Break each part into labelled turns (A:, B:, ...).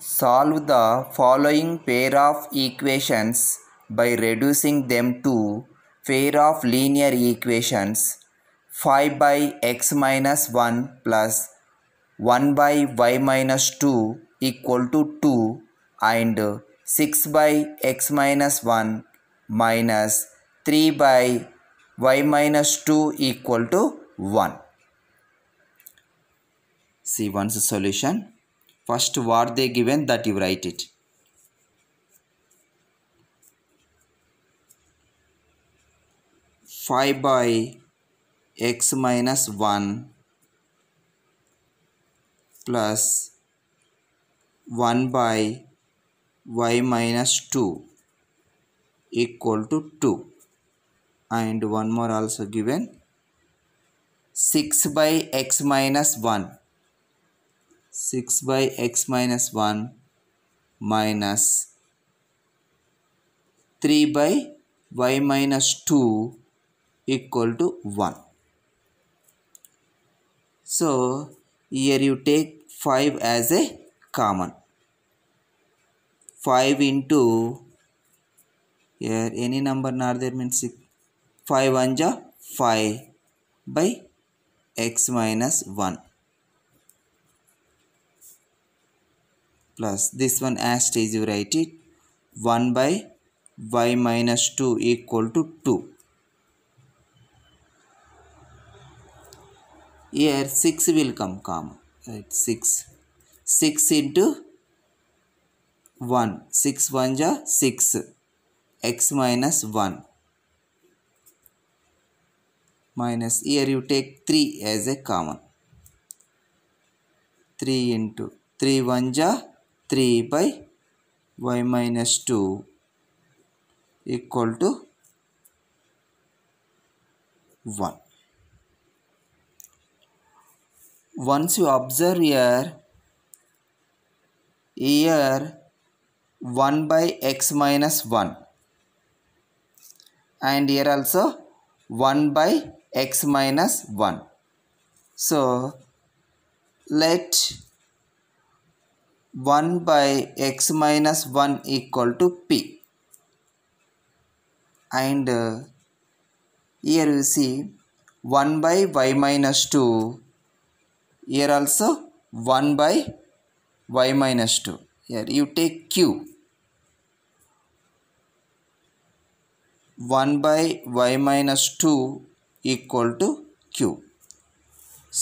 A: Solve the following pair of equations by reducing them to pair of linear equations 5 by x minus 1 plus 1 by y minus 2 equal to 2 and 6 by x minus 1 minus 3 by y minus 2 equal to 1. See once the solution. First, word they given that you write it. Five by x minus one plus one by y minus two equal to two and one more also given 6 by x minus 1 6 by x minus 1 minus 3 by y minus 2 equal to 1. So here you take 5 as a common. 5 into here any number not there means 5 Anja 5 by x minus 1 plus this one as stage you write it 1 by y minus 2 equal to 2. Here 6 will come comma right 6 6 into 1 6 1 ja 6 x minus 1 minus here you take 3 as a common 3 into 3 1 ja 3 by y minus 2 equal to 1. Once you observe here, here 1 by x minus 1 and here also 1 by x minus 1. So, let 1 by x minus 1 equal to p and uh, here you see 1 by y minus 2 here also 1 by y minus 2 here you take q 1 by y minus 2 equal to q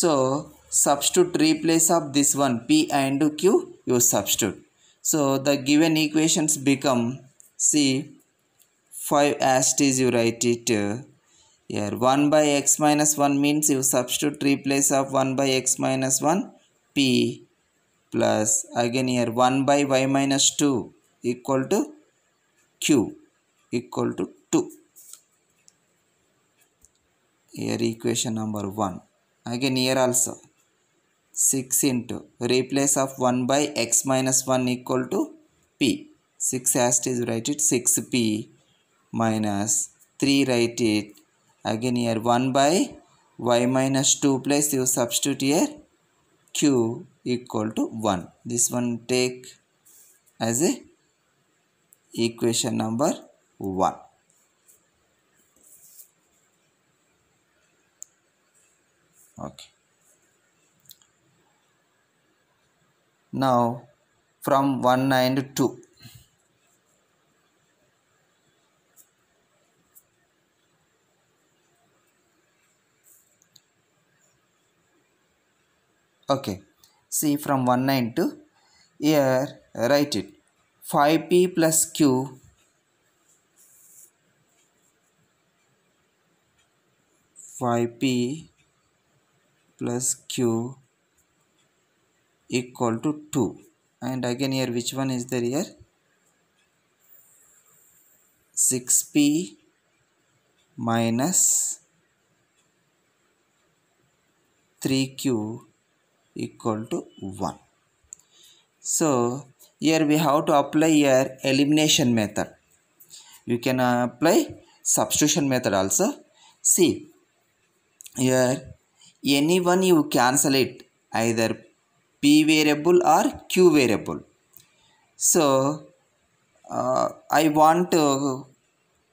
A: so substitute replace of this one p and q you substitute. So the given equations become C 5 as you write it here 1 by x minus 1 means you substitute replace of 1 by x minus 1 p plus again here 1 by y minus 2 equal to q equal to 2 here equation number 1 again here also six into replace of one by X minus one equal to P six ऐसा write it six P minus three write it again here one by Y minus two plus you substitute here Q equal to one this one take as equation number one okay Now from 1 2. Okay, see from 1 9 to here write it 5p plus q 5p plus q equal to 2 and again here which one is there here 6p minus 3q equal to 1 so here we have to apply here elimination method you can apply substitution method also see here any one you cancel it either variable or Q variable. So uh, I want to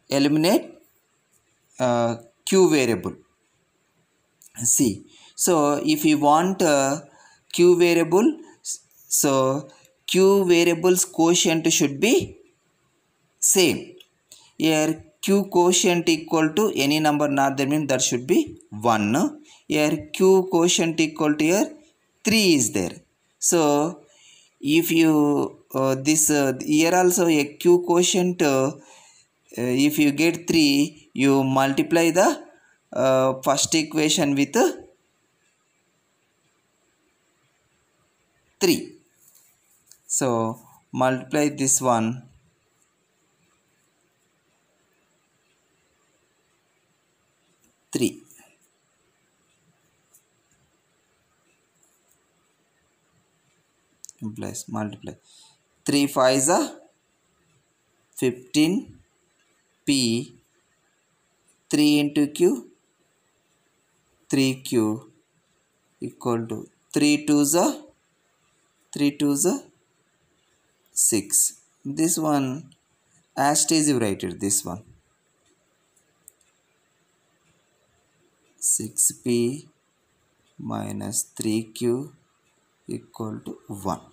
A: eliminate uh, Q variable. See, so if you want uh, Q variable, so Q variable's quotient should be same. Here Q quotient equal to any number not that means that should be 1. Here Q quotient equal to here 3 is there so if you uh, this uh, here also a q quotient uh, uh if you get 3 you multiply the uh, first equation with uh, 3 so multiply this one three implies multiply 3 5 is a 15 p 3 into q 3 q equal to 3 2 is a 3 2 is a 6 this one as is you write it this one 6p minus 3q equal to 1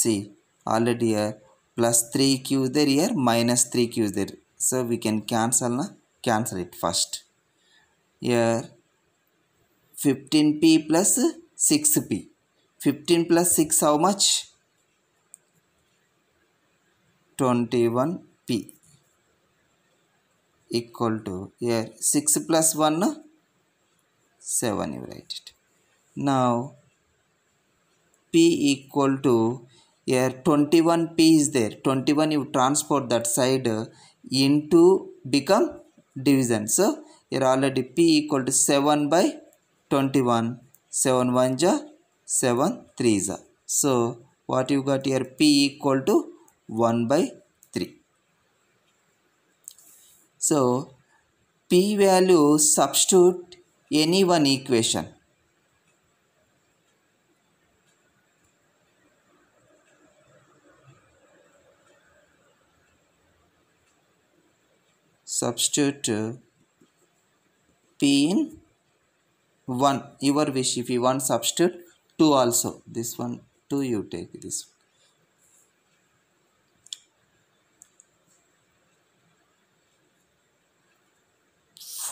A: See, already here plus 3q there here, minus 3q there. So we can cancel, na? cancel it first. Here 15p plus 6p. 15 plus 6 how much? 21p equal to here 6 plus 1 na? 7 you write it. Now P equal to here 21p is there 21 you transport that side into become division so here already p equal to 7 by 21 7 1 ja 7 3 ja so what you got here p equal to 1 by 3 so p value substitute any one equation substitute P in 1 your wish if you want substitute 2 also this one 2 you take this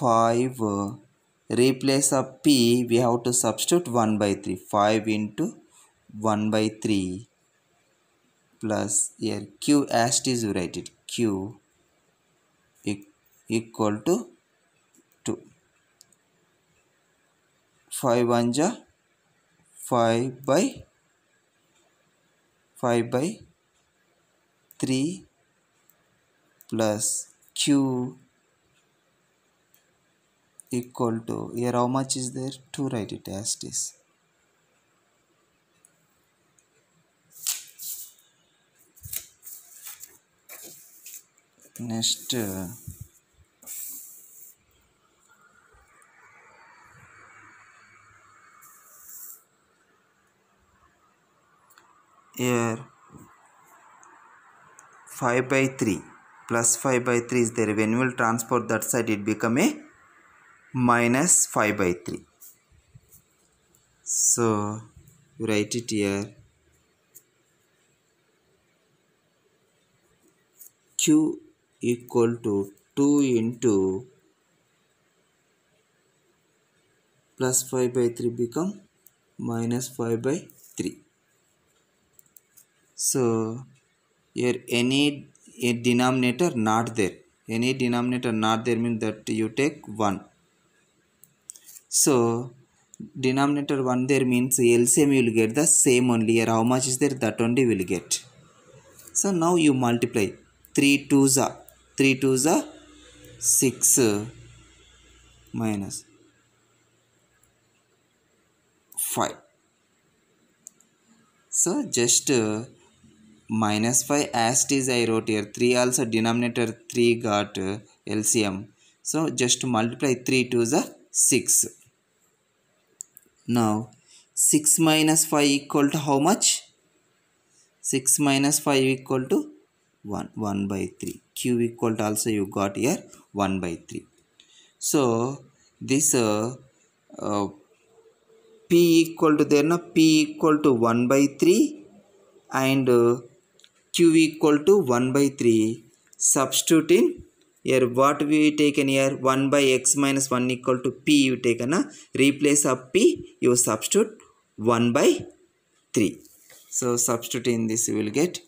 A: Five replace of p we have to substitute 1 by 3 5 into 1 by 3 plus here q asterisk you write it q equal to 2 5 1 ja 5 by 5 by 3 plus q equal to here how much is there 2 write it as this next uh, here 5 by 3 plus 5 by 3 is there when we will transport that side it become a minus 5 by 3 so write it here q equal to 2 into plus 5 by 3 become minus 5 by so here any a denominator not there any denominator not there means that you take 1 so denominator 1 there means LCM you will get the same only here how much is there that only will get so now you multiply 3 2s are 3 2s are 6 minus 5 so just uh, minus 5 as it is I wrote here 3 also denominator 3 got uh, LCM so just multiply 3 to the 6 now 6 minus 5 equal to how much 6 minus 5 equal to 1 1 by 3 q equal to also you got here 1 by 3 so this uh, uh, p equal to there na p equal to 1 by 3 and uh, q equal to 1 by 3 substitute in here what we taken here 1 by x minus 1 equal to p you taken uh, replace of p you substitute 1 by 3 so substitute in this you will get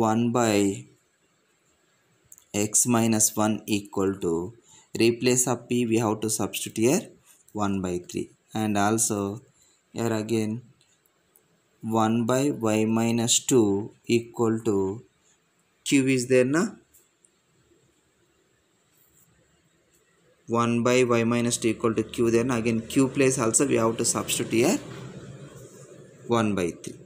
A: 1 by x minus 1 equal to replace of p we have to substitute here 1 by 3 and also here again 1 by y minus 2 equal to q is there na 1 by y minus 2 equal to q then again q place also we have to substitute here 1 by 3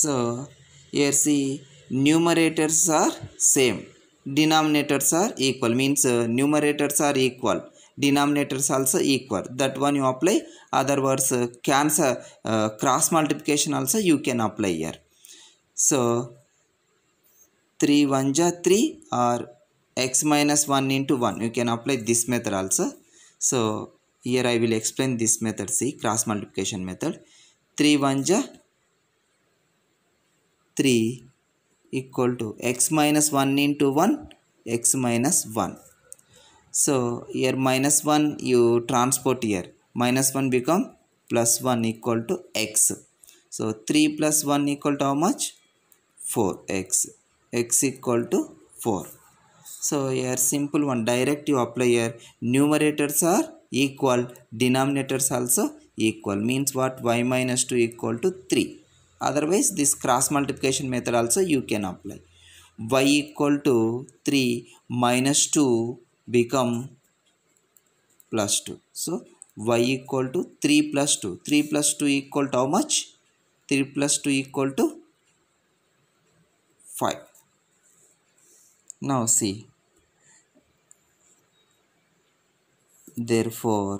A: so here see numerators are same denominators are equal means uh, numerators are equal denominators also equal that one you apply other words cancel uh, cross multiplication also you can apply here so 3 1 ja 3 or x minus 1 into 1 you can apply this method also so here i will explain this method see cross multiplication method 3 1 ja 3 equal to x minus 1 into 1 x minus 1 So here minus 1 you transport here. Minus 1 become plus 1 equal to x. So 3 plus 1 equal to how much? 4x. x equal to 4. So here simple one direct you apply here. Numerators are equal. Denominators also equal. Means what? y minus 2 equal to 3. Otherwise this cross multiplication method also you can apply. y equal to 3 minus 2 become plus 2. So y equal to 3 plus 2. 3 plus 2 equal to how much? 3 plus 2 equal to 5. Now see. Therefore,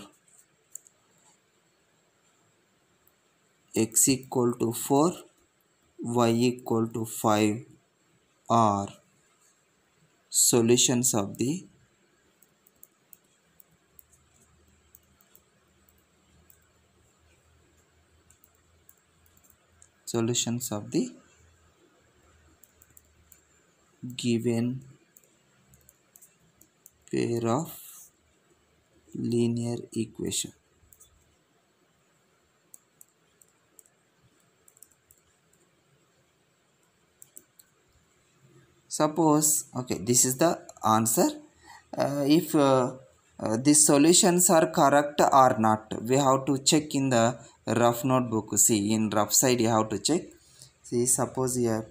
A: x equal to 4, y equal to 5 are solutions of the solutions of the given pair of linear equation. Suppose, okay, this is the answer. Uh, if uh, uh, these solutions are correct or not, we have to check in the rough notebook see in rough side you have to check see suppose here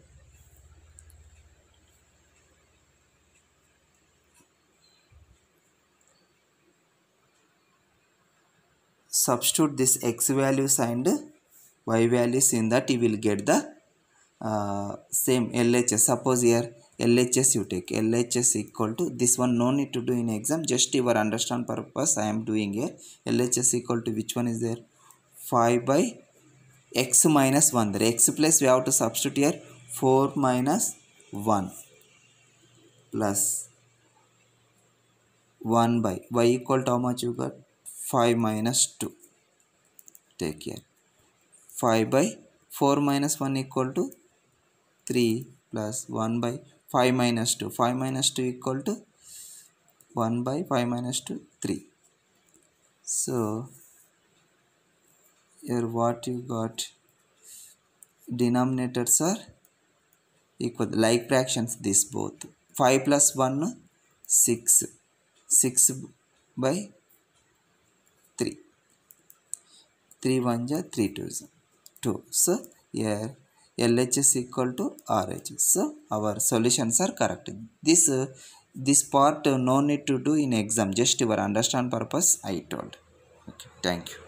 A: substitute this x values and y values in that you will get the uh, same LHS suppose here LHS you take LHS equal to this one no need to do in exam just your understand purpose I am doing here LHS equal to which one is there 5 by x minus 1 there x plus we have to substitute here 4 minus 1 plus 1 by y equal to how much you got 5 minus 2 take here 5 by 4 minus 1 equal to 3 plus 1 by 5 minus 2 5 minus 2 equal to 1 by 5 minus 2 3 so here what you got denominators are equal like fractions this both 5 plus 1 6 6 by 3 3 1 ja 3 2 2 so here LH is equal to RH so our solutions are correct this this part no need to do in exam just your understand purpose I told okay thank you